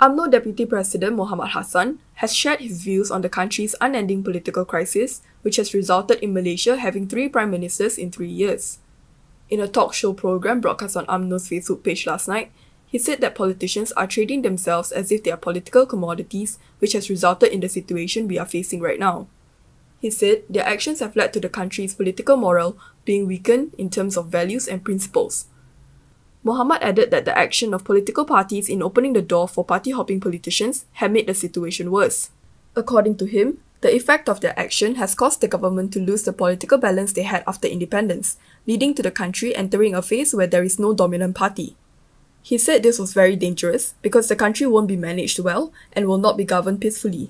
AMNO Deputy President Mohammad Hassan has shared his views on the country's unending political crisis, which has resulted in Malaysia having three prime ministers in three years. In a talk show program broadcast on AMNO's Facebook page last night, he said that politicians are trading themselves as if they are political commodities, which has resulted in the situation we are facing right now. He said their actions have led to the country's political morale being weakened in terms of values and principles, Muhammad added that the action of political parties in opening the door for party hopping politicians had made the situation worse. According to him, the effect of their action has caused the government to lose the political balance they had after independence, leading to the country entering a phase where there is no dominant party. He said this was very dangerous because the country won't be managed well and will not be governed peacefully.